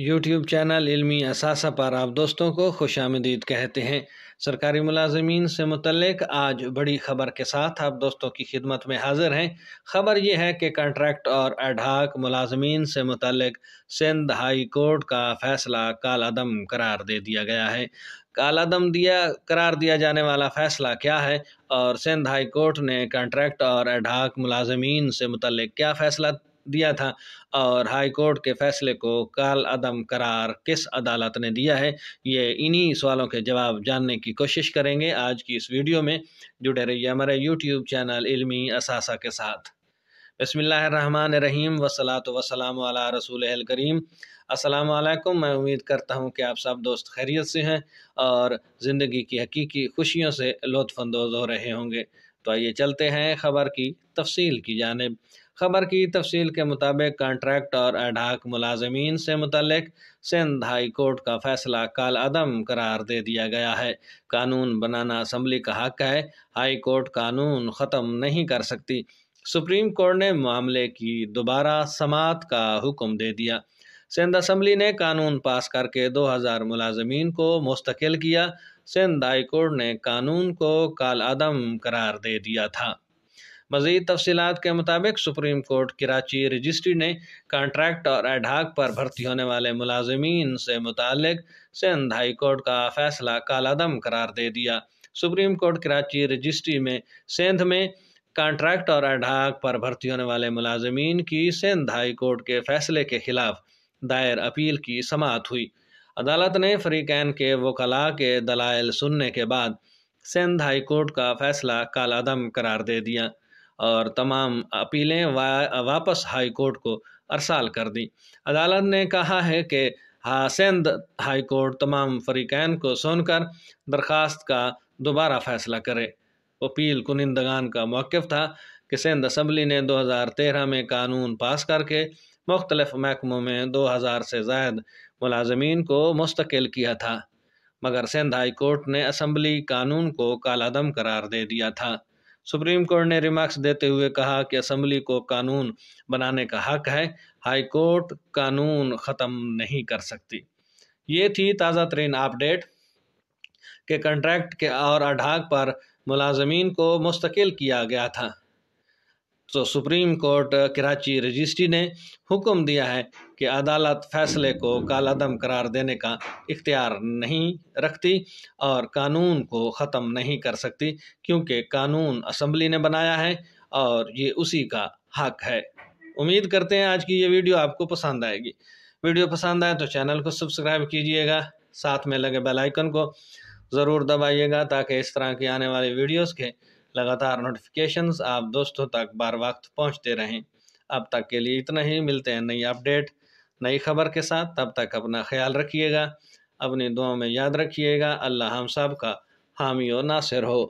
YouTube channel इलमी असासा पर आप दोस्तों को खुश आमदीद कहते हैं सरकारी मुलाजमीन से मुतलक आज बड़ी खबर के साथ आप दोस्तों की खिदमत में हाजिर हैं खबर यह है कि कॉन्ट्रैक्ट और अढ़ाक मुलाजमीन से मुतलक सिंध हाई कोर्ट का फैसला कालादम करार दे दिया गया है कालादम दिया करार दिया जाने वाला फैसला क्या है और सिंध हाई कोर्ट ने कॉन्ट्रैक्ट और अढ़ाक मुलाजमीन से मुतलक क्या फैसला दिया था और हाई कोर्ट के फैसले को काल अदम करार किस अदालत ने दिया है ये इन्हीं सवालों के जवाब जानने की कोशिश करेंगे आज की इस वीडियो में जुड़े रहिए हमारे यूट्यूब चैनल इलमी असासा के साथ बसमीम रहीम वसलात वसलाम वाला रसूल करीम असलकम मैं उम्मीद करता हूँ कि आप सब दोस्त खैरियत से हैं और ज़िंदगी की हकीकी खुशियों से लुफानंदोज़ हो रहे होंगे तो आइए चलते हैं ख़बर की तफसील की जानब खबर की तफसील के मुताबिक कॉन्ट्रैक्ट और एडाक मुलाजमीन से मुतलक सिंध हाई कोर्ट का फैसला काल अदम करार दे दिया गया है कानून बनाना असम्बली का हक है हाई कोर्ट कानून ख़त्म नहीं कर सकती सुप्रीम कोर्ट ने मामले की दोबारा समात का हुक्म दे दिया सिंध असम्बली ने कानून पास करके 2000 मुलाजमीन को मुस्तकिल किया सिंध हाई कोर्ट ने कानून को काल अदम करार दे दिया था मजीद तफसीत के मुताबिक सुप्रीम कोर्ट कराची रजिस्ट्री ने कॉन्ट्रैक्ट और एडहाक पर भर्ती होने वाले मुलाजमीन से मुतक सिंध हाई कोर्ट का फैसला कालादम करार दे दिया सुप्रीम कोर्ट कराची रजिस्ट्री में सिंध में कॉन्ट्रैक्ट और एडहाक पर भर्ती होने वाले मुलाजमीन की सिंध हाई कोर्ट के फैसले के खिलाफ दायर अपील की समात हुई अदालत ने फ्रीकैन के वकला के दलाइल सुनने के बाद सिंध हाई कोर्ट का फैसला कालादम करार दे दिया और तमाम अपीलें वा, वापस हाई कोर्ट को अरसाल कर दी अदालत ने कहा है कि हासेंद हाई कोर्ट तमाम फरीकैन को सुनकर दरख्वास्त का दोबारा फैसला करे अपील कुनिंदगान का मौक़ था कि सिंध असम्बली ने 2013 में कानून पास करके मुख्तलफ महकमों में 2000 से जायद मुलाजमीन को मुस्तकिल किया था मगर सिंध हाई कोर्ट ने असम्बली कानून को कालादम करार दे दिया था सुप्रीम कोर्ट ने रिमार्क्स देते हुए कहा कि असम्बली को कानून बनाने का हक है हाई कोर्ट कानून ख़त्म नहीं कर सकती ये थी ताज़ा तरीन अपडेट के कंट्रैक्ट के और अढ़ाक पर मुलाजमीन को मुस्तकिल किया गया था तो सुप्रीम कोर्ट कराची रजिस्ट्री ने हुक्म दिया है कि अदालत फैसले को कालादम करार देने का इख्तियार नहीं रखती और कानून को ख़त्म नहीं कर सकती क्योंकि कानून असम्बली ने बनाया है और ये उसी का हक है उम्मीद करते हैं आज की ये वीडियो आपको पसंद आएगी वीडियो पसंद आए तो चैनल को सब्सक्राइब कीजिएगा साथ में लगे बेलाइकन को ज़रूर दबाइएगा ताकि इस तरह की आने वाली वीडियोज़ के लगातार नोटिफिकेशंस आप दोस्तों तक बार वक्त पहुंचते रहें अब तक के लिए इतना ही मिलते हैं नई अपडेट नई खबर के साथ तब तक अपना ख्याल रखिएगा अपनी दुआ में याद रखिएगा अल्लाह हम सब का हामी और नासिर हो